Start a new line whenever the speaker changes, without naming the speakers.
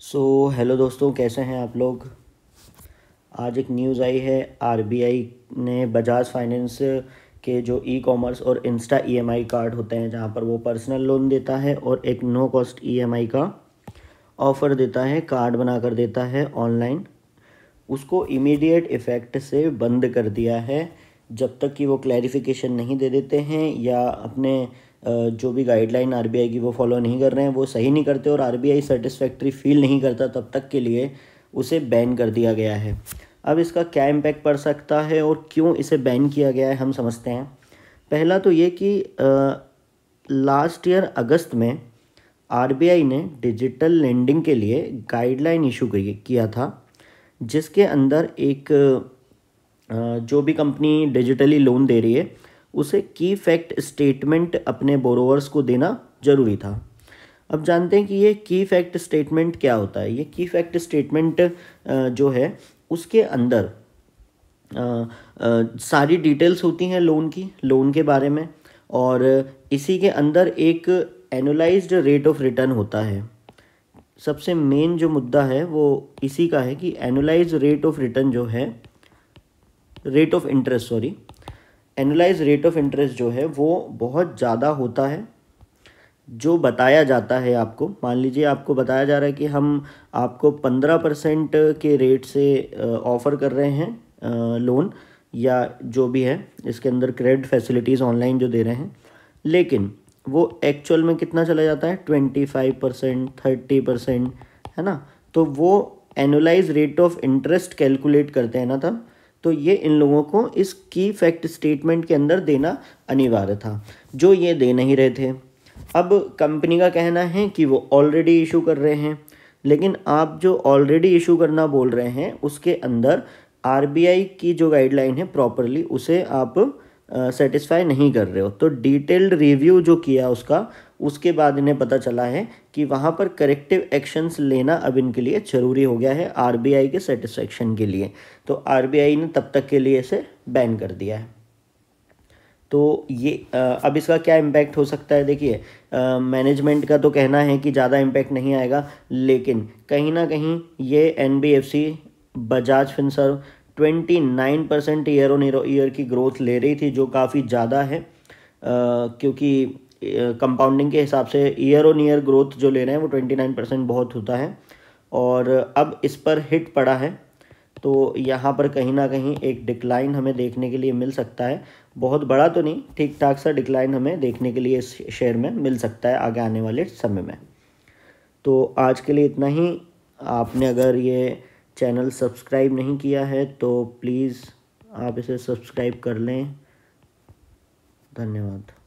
सो so, hello दोस्तों कैसे हैं आप लोग आज एक न्यूज़ आई है आरबीआई ने बजाज फाइनेंस के जो ई कॉमर्स और इंस्टा ईएमआई कार्ड होते हैं जहां पर वो पर्सनल लोन देता है और एक नो कॉस्ट ईएमआई का ऑफ़र देता है कार्ड बना कर देता है ऑनलाइन उसको इमीडिएट इफ़ेक्ट से बंद कर दिया है जब तक कि वो क्लैरिफिकेशन नहीं दे देते हैं या अपने जो भी गाइडलाइन आरबीआई की वो फॉलो नहीं कर रहे हैं वो सही नहीं करते और आरबीआई सेटिस्फैक्ट्री फील नहीं करता तब तक के लिए उसे बैन कर दिया गया है अब इसका क्या इम्पैक्ट पड़ सकता है और क्यों इसे बैन किया गया है हम समझते हैं पहला तो ये कि लास्ट ईयर अगस्त में आरबीआई ने डिजिटल लेंडिंग के लिए गाइडलाइन इशू किया था जिसके अंदर एक जो भी कंपनी डिजिटली लोन दे रही है उसे की फैक्ट स्टेटमेंट अपने बोरोवर्स को देना ज़रूरी था अब जानते हैं कि ये की फैक्ट स्टेटमेंट क्या होता है ये की फैक्ट स्टेटमेंट जो है उसके अंदर सारी डिटेल्स होती हैं लोन की लोन के बारे में और इसी के अंदर एक एनोलाइज रेट ऑफ रिटर्न होता है सबसे मेन जो मुद्दा है वो इसी का है कि एनोलाइज रेट ऑफ रिटर्न जो है rate of interest sorry annualized rate of interest जो है वो बहुत ज़्यादा होता है जो बताया जाता है आपको मान लीजिए आपको बताया जा रहा है कि हम आपको पंद्रह परसेंट के रेट से ऑफ़र कर रहे हैं लोन या जो भी है इसके अंदर क्रेडिट फैसिलिटीज़ ऑनलाइन जो दे रहे हैं लेकिन वो एक्चुअल में कितना चला जाता है twenty five percent thirty percent है ना तो वो annualized rate of interest calculate करते हैं ना तब तो ये इन लोगों को इस की फैक्ट स्टेटमेंट के अंदर देना अनिवार्य था जो ये दे नहीं रहे थे अब कंपनी का कहना है कि वो ऑलरेडी इशू कर रहे हैं लेकिन आप जो ऑलरेडी इशू करना बोल रहे हैं उसके अंदर आरबीआई की जो गाइडलाइन है प्रॉपरली उसे आप सेटिस्फाई नहीं कर रहे हो तो डिटेल्ड रिव्यू जो किया उसका उसके बाद इन्हें पता चला है कि वहाँ पर करेक्टिव एक्शंस लेना अब इनके लिए ज़रूरी हो गया है आरबीआई के सेटिस्फेक्शन के लिए तो आरबीआई ने तब तक के लिए इसे बैन कर दिया है तो ये अब इसका क्या इम्पैक्ट हो सकता है देखिए मैनेजमेंट का तो कहना है कि ज़्यादा इम्पैक्ट नहीं आएगा लेकिन कहीं ना कहीं ये एन Bajaj Finserv twenty nine percent year on year की ग्रोथ ले रही थी जो काफ़ी ज़्यादा है क्योंकि कंपाउंडिंग के हिसाब से ईयर ऑन ईयर ग्रोथ जो ले रहे हैं वो ट्वेंटी नाइन परसेंट बहुत होता है और अब इस पर हिट पड़ा है तो यहाँ पर कहीं ना कहीं एक डिक्लाइन हमें देखने के लिए मिल सकता है बहुत बड़ा तो नहीं ठीक ठाक सा डिक्लाइन हमें देखने के लिए इस शेयर में मिल सकता है आगे आने वाले समय में तो आज के लिए इतना ही आपने अगर ये चैनल सब्सक्राइब नहीं किया है तो प्लीज़ आप इसे सब्सक्राइब कर लें धन्यवाद